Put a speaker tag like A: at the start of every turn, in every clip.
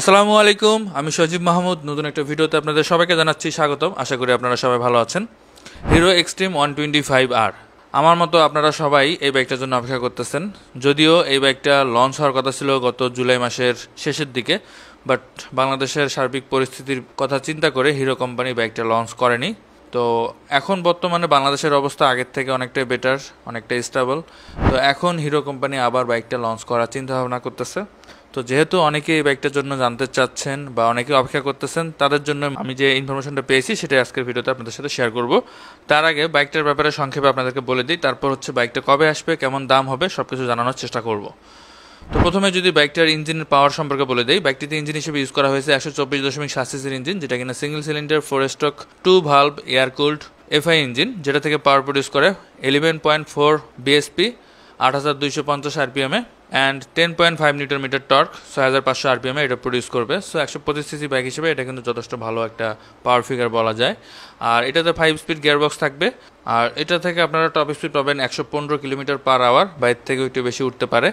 A: আসসালামু আলাইকুম আমি সজীব মাহমুদ নতুন একটা ভিডিওতে আপনাদের সবাইকে জানাচ্ছি স্বাগতম আশা করি আপনারা সবাই ভালো আছেন Hero Xtreme one twenty five R আমার মতো আপনারা সবাই এই বাইকটার জন্য অপেক্ষা করতেছেন যদিও এই বাইকটা লঞ্চ হওয়ার কথা ছিল গত জুলাই মাসের শেষের দিকে বাট বাংলাদেশের সার্বিক পরিস্থিতির কথা চিন্তা করে হিরো কোম্পানি বাইকটা লঞ্চ করেনি তো এখন বর্তমানে বাংলাদেশের অবস্থা আগের থেকে অনেকটাই বেটার অনেকটাই স্টেবল তো এখন হিরো কোম্পানি আবার বাইকটা লঞ্চ করার চিন্তাভাবনা করতেছে তো যেহেতু অনেকে এই বাইকটার জন্য জানতে চাচ্ছেন বা অনেকে অপেক্ষা করতেছেন তাদের জন্য আমি যে ইনফরমেশনটা পেয়েছি সেটা আজকের ভিডিওতে আপনাদের সাথে শেয়ার করব তার আগে বাইকটার ব্যাপারে সংক্ষেপে আপনাদেরকে বলে দিই তারপর হচ্ছে বাইকটা কবে আসবে কেমন দাম হবে সব কিছু জানানোর চেষ্টা করব তো প্রথমে যদি বাইকটার ইঞ্জিনের পাওয়ার সম্পর্কে বলে দিই বাইকটিতে ইঞ্জিন হিসেবে ইউজ করা হয়েছে একশো চব্বিশ দশমিক সাত সিসির ইঞ্জিন যেটা কিনা single cylinder four stroke two valve air cooled FI engine যেটা থেকে পাওয়ার প্রডিউস করে ইলেভেন পয়েন্ট ফোর বিএসপি আট হাজার দুইশো পঞ্চাশ আরপিএমে and ten point five litre metre torque ছয় হাজার পাঁচশো আরপিএমে এটা প্রডিউস করবে সো একশো পঁচিশ সিসি বাইক হিসেবে এটা কিন্তু যথেষ্ট ভালো একটা পাওয়ার ফিগার বলা যায় আর এটাতে ফাইভ স্পিড গিয়ারবক্স থাকবে আর এটা থেকে আপনারা টপ স্পিড পাবেন একশো পনেরো কিলোমিটার পার আওয়ার বা এর থেকেও একটু বেশি উঠতে পারে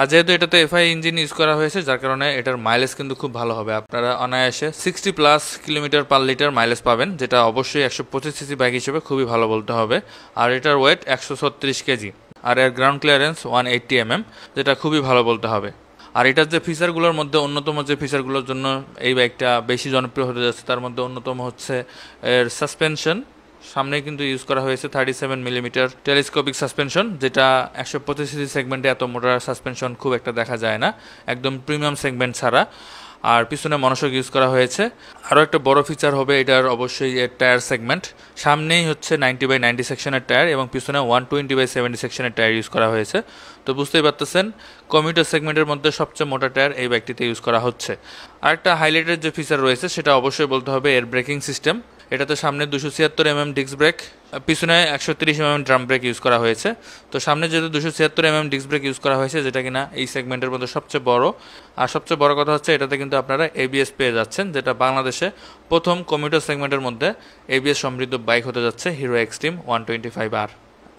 A: আর যেহেতু এটাতে এফআই ইঞ্জিন ইউজ করা হয়েছে যার কারণে এটার মাইলেজ কিন্তু খুব ভালো হবে আপনারা অনায়াসে sixty plus kilometre per litre mileage পাবেন যেটা অবশ্যই একশো পঁচিশ সিসি বাইক হিসেবে খুবই ভালো বলতে হবে আর এটার ওয়েট একশো ছত্রিশ কেজি আর এর ground clearance one eighty mm যেটা খুবই ভালো বলতে হবে আর এটার যে ফিচারগুলোর মধ্যে অন্যতম যে ফিচারগুলোর জন্য এই বাইকটা বেশি জনপ্রিয় হতে যাচ্ছে তার মধ্যে অন্যতম হচ্ছে এর সাসপেনশন সামনে কিন্তু ইউজ করা হয়েছে thirty seven millimetre telescopic suspension যেটা একশো পঁচিশ সেগমেন্টে এত মোটা সাসপেনশন খুব একটা দেখা যায় না একদম প্রিমিয়াম সেগমেন্ট ছাড়া আর পিছনে মনসক ইউজ করা হয়েছে আরও একটা বড় ফিচার হবে এটার অবশ্যই এর টায়ার সেগমেন্ট সামনেই হচ্ছে নাইনটি বাই নাইনটি সেকশনের টায়ার এবং পিছনে ওয়ান টোয়েন্টি বাই সেভেন্টি সেকশনের টায়ার ইউজ করা হয়েছে তো বুঝতেই পারতেছেন কমিউটার সেগমেন্টের মধ্যে সবচেয়ে মোটা টায়ার এই ব্যাগটিতে ইউজ করা হচ্ছে আর একটা হাইলাইটের যে ফিচার রয়েছে সেটা অবশ্যই বলতে হবে এর ব্রেকিং সিস্টেম এটাতে সামনে দুশো ছিয়াত্তর এমএম ডিস্ক ব্রেক পিছনে একশো তিরিশ এমএম ড্রাম ব্রেক ইউজ করা হয়েছে তো সামনে যেহেতু দুশো ছিয়াত্তর এমএম ডিস্ক ব্রেক ইউজ করা হয়েছে যেটা কিনা এই সেগমেন্টের মধ্যে সবচেয়ে বড় আর সবচেয়ে বড় কথা হচ্ছে এটাতে কিন্তু আপনারা এবিএস পেয়ে যাচ্ছেন যেটা বাংলাদেশে প্রথম কমিউটার সেগমেন্টের মধ্যে এবিএস সমৃদ্ধ বাইক হতে যাচ্ছে Hero Xtreme one twenty five R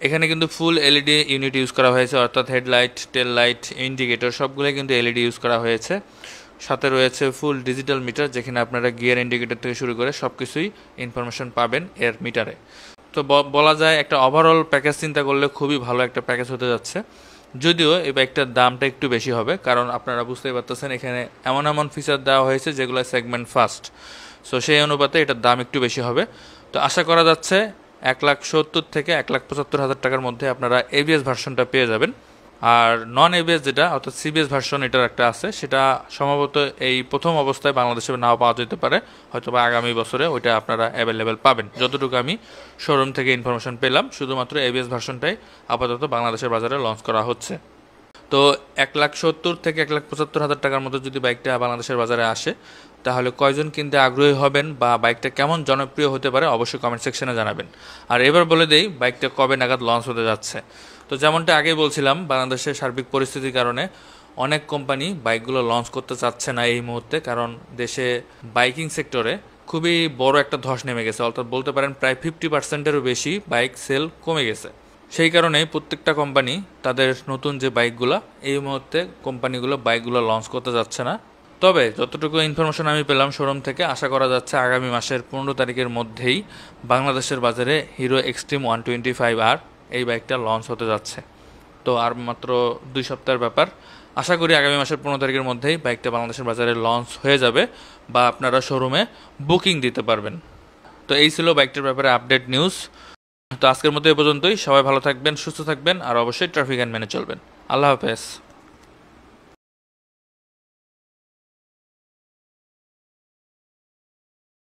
A: এখানে কিন্তু ফুল এলইডি ইউনিট ইউজ করা হয়েছে অর্থাৎ হেডলাইট টেল লাইট ইন্ডিকেটর সবগুলোই কিন্তু এলইডি ইউজ e করা হয়েছে সাথে রয়েছে ফুল ডিজিটাল মিটার যেখানে আপনারা গিয়ার ইন্ডিকেটর থেকে শুরু করে সব কিছুই ইনফরমেশন পাবেন এর মিটারে তো বলা যায় একটা ওভারঅল প্যাকেজ চিন্তা করলে খুবই ভালো একটা প্যাকেজ হতে যাচ্ছে যদিও এই বাইকটার দামটা একটু বেশি হবে কারণ আপনারা বুঝতেই পারতেছেন এখানে এমন এমন ফিচার দেওয়া হয়েছে যেগুলো সেগমেন্ট ফার্স্ট সো সেই অনুপাতে এটার দাম একটু বেশি হবে তো আশা করা যাচ্ছে এক লাখ সত্তর থেকে এক লাখ পঁচাত্তর হাজার টাকার মধ্যে আপনারা এবিএস ভার্সনটা পেয়ে যাবেন আর নন এবিএস যেটা অর্থাৎ সিবিএস ভার্সন এটার একটা আছে সেটা সম্ভবত এই প্রথম অবস্থায় বাংলাদেশে নাও পাওয়া যেতে পারে হয়তো বা আগামী বছরে ওইটা আপনারা অ্যাভেলেবেল পাবেন যতটুকু আমি শোরুম থেকে ইনফরমেশন পেলাম শুধুমাত্র এবিএস ভার্সনটাই আপাতত বাংলাদেশের বাজারে লঞ্চ করা হচ্ছে তো এক লাখ সত্তর থেকে এক লাখ পঁচাত্তর হাজার টাকার মতো যদি বাইকটা বাংলাদেশের বাজারে আসে তাহলে কয়জন কিনতে আগ্রহী হবেন বা বাইকটা কেমন জনপ্রিয় হতে পারে অবশ্যই কমেন্ট সেকশনে জানাবেন আর এবার বলে দেই বাইকটা কবে নাগাদ লঞ্চ হতে যাচ্ছে তো যেমনটা আগেই বলছিলাম বাংলাদেশের সার্বিক পরিস্থিতির কারণে অনেক কোম্পানি বাইকগুলো লঞ্চ করতে চাচ্ছে না এই মুহূর্তে কারণ দেশে বাইকিং সেক্টরে খুবই বড় একটা ধস নেমে গেছে অর্থাৎ বলতে পারেন প্রায় ফিফটি পার্সেন্টেরও বেশি বাইক সেল কমে গেছে সেই কারণে প্রত্যেকটা কোম্পানি তাদের নতুন যে বাইকগুলো এই মুহূর্তে কোম্পানিগুলো বাইকগুলো লঞ্চ করতে যাচ্ছে না তবে যতটুকু ইনফরমেশন আমি পেলাম শোরুম থেকে আশা করা যাচ্ছে আগামী মাসের পনেরো তারিখের মধ্যেই বাংলাদেশের বাজারে Hero Xtreme one twenty five R এই বাইকটা লঞ্চ হতে যাচ্ছে তো আর মাত্র দুই সপ্তাহের ব্যাপার আশা করি আগামী মাসের পনেরো তারিখের মধ্যেই বাইকটা বাংলাদেশের বাজারে লঞ্চ হয়ে যাবে বা আপনারা শোরুমে বুকিং দিতে পারবেন তো এই ছিল বাইকটার ব্যাপারে আপডেট নিউজ তো আজকের মতো এ পর্যন্তই সবাই ভালো থাকবেন সুস্থ থাকবেন আর অবশ্যই ট্রাফিক অ্যান্ড মেনে চলবেন আল্লাহ হাফেজ